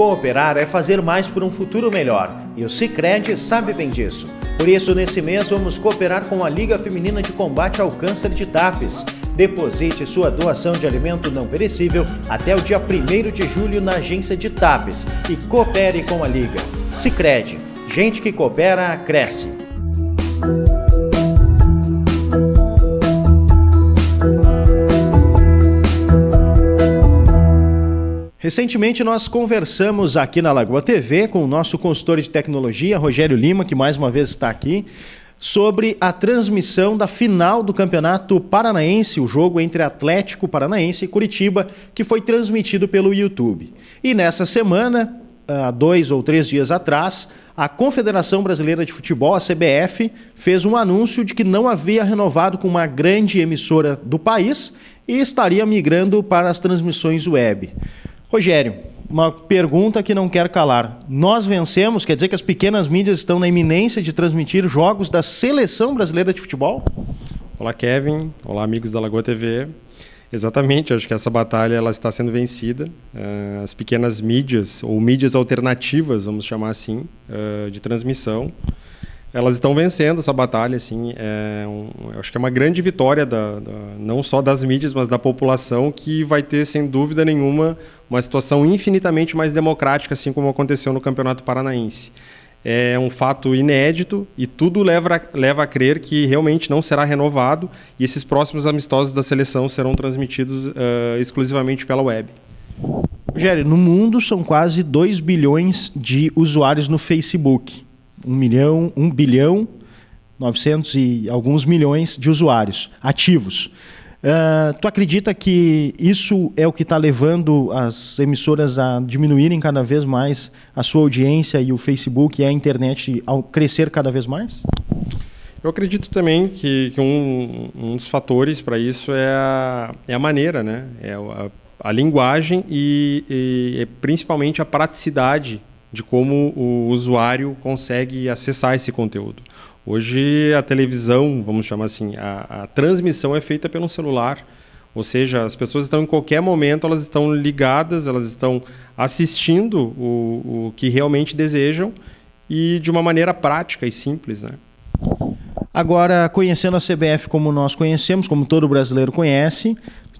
Cooperar é fazer mais por um futuro melhor e o Cicred sabe bem disso. Por isso, nesse mês vamos cooperar com a Liga Feminina de Combate ao Câncer de Tapes. Deposite sua doação de alimento não perecível até o dia 1 de julho na agência de Tapes e coopere com a Liga. Cicred, gente que coopera cresce. Recentemente nós conversamos aqui na Lagoa TV com o nosso consultor de tecnologia, Rogério Lima, que mais uma vez está aqui, sobre a transmissão da final do Campeonato Paranaense, o jogo entre Atlético Paranaense e Curitiba, que foi transmitido pelo YouTube. E nessa semana, ah, há dois ou três dias atrás, a Confederação Brasileira de Futebol, a CBF, fez um anúncio de que não havia renovado com uma grande emissora do país e estaria migrando para as transmissões web. Rogério, uma pergunta que não quer calar. Nós vencemos, quer dizer que as pequenas mídias estão na iminência de transmitir jogos da seleção brasileira de futebol? Olá, Kevin. Olá, amigos da Lagoa TV. Exatamente, acho que essa batalha ela está sendo vencida. Eh, as pequenas mídias, ou mídias alternativas, vamos chamar assim, eh, de transmissão, elas estão vencendo essa batalha, assim, é um, acho que é uma grande vitória da, da, não só das mídias, mas da população que vai ter, sem dúvida nenhuma, uma situação infinitamente mais democrática, assim como aconteceu no Campeonato Paranaense. É um fato inédito e tudo leva a, leva a crer que realmente não será renovado e esses próximos amistosos da seleção serão transmitidos uh, exclusivamente pela web. Rogério, no mundo são quase 2 bilhões de usuários no Facebook. 1 milhão, 1 bilhão, 900 e alguns milhões de usuários ativos. Uh, tu acredita que isso é o que está levando as emissoras a diminuírem cada vez mais a sua audiência e o Facebook e a internet ao crescer cada vez mais? Eu acredito também que, que um, um, dos fatores para isso é a, é a maneira, né? é a, a linguagem e, e é principalmente a praticidade de como o usuário consegue acessar esse conteúdo. Hoje a televisão, vamos chamar assim, a, a transmissão é feita pelo celular, ou seja, as pessoas estão em qualquer momento, elas estão ligadas, elas estão assistindo o, o que realmente desejam e de uma maneira prática e simples, né? Agora, conhecendo a CBF como nós conhecemos, como todo brasileiro conhece,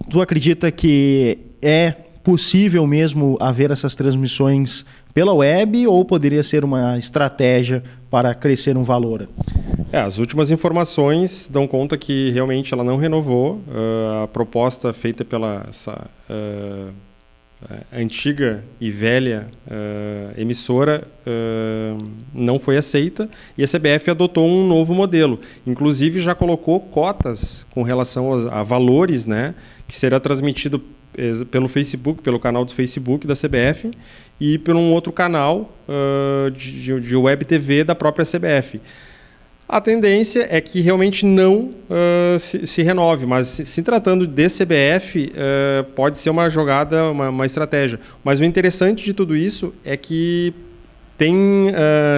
tu acredita que é possível mesmo haver essas transmissões pela web ou poderia ser uma estratégia para crescer um valor? É, as últimas informações dão conta que realmente ela não renovou uh, a proposta feita pela essa, uh, antiga e velha uh, emissora não foi aceita e a CBF adotou um novo modelo. Inclusive já colocou cotas com relação a, a valores, né, que será transmitido pelo Facebook, pelo canal do Facebook da CBF e por um outro canal uh, de, de web TV da própria CBF. A tendência é que realmente não uh, se, se, renove, mas se, se tratando de CBF, uh, pode ser uma jogada, uma, uma, estratégia. Mas o interessante de tudo isso é que tem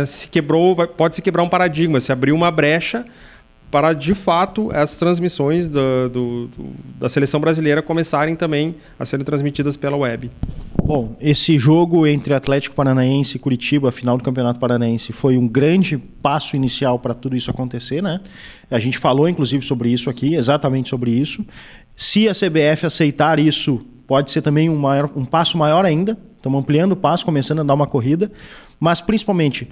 se quebrou, vai, pode se quebrar um paradigma, se abriu uma brecha para de fato as transmissões da, do, do, da seleção brasileira começarem também a serem transmitidas pela web. Bom, esse jogo entre Atlético Paranaense e Curitiba, final do Campeonato Paranaense, foi um grande passo inicial para tudo isso acontecer, né? A gente falou inclusive sobre isso aqui, exatamente sobre isso. Se a CBF aceitar isso, pode ser também um, maior, um passo maior ainda. Estamos ampliando o passo, começando a dar uma corrida. Mas principalmente,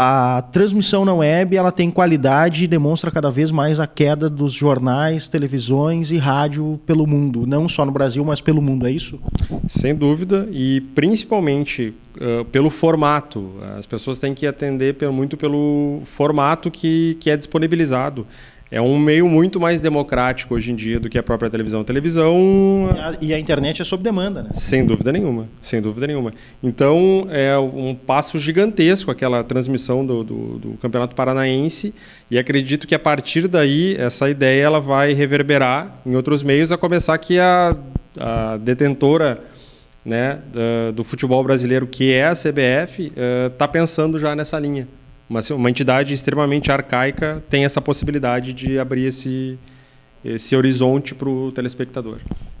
a transmissão na web ela tem qualidade e demonstra cada vez mais a queda dos jornais, televisões e rádio pelo mundo, não só no Brasil, mas pelo mundo, é isso? Sem dúvida, e principalmente uh, pelo formato. As pessoas têm que atender muito pelo formato que, que é disponibilizado é um meio muito mais democrático hoje em dia do que a própria televisão. A televisão. E a, e a, internet é sob demanda, né? Sem dúvida nenhuma, sem dúvida nenhuma. Então, é um passo gigantesco aquela transmissão do, do, do Campeonato Paranaense, e acredito que a partir daí essa ideia ela vai reverberar em outros meios, a começar que a, a detentora. Né, do futebol brasileiro, que é a CBF, está eh, pensando já nessa linha uma, uma entidade extremamente arcaica tem essa possibilidade de abrir esse, esse horizonte para o telespectador.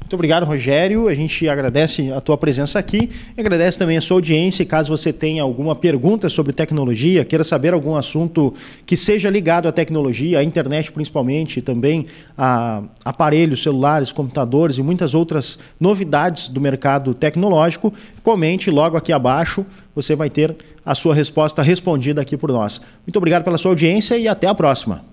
Muito obrigado, Rogério. A gente agradece a tua presença aqui e agradece também a sua audiência. E caso você tenha alguma pergunta sobre tecnologia, queira saber algum assunto que seja ligado à tecnologia, à internet principalmente, e também a aparelhos, celulares, computadores e muitas outras novidades do mercado tecnológico, comente logo aqui abaixo. Você vai ter a sua resposta respondida aqui por nós. Muito obrigado pela sua audiência e até a próxima.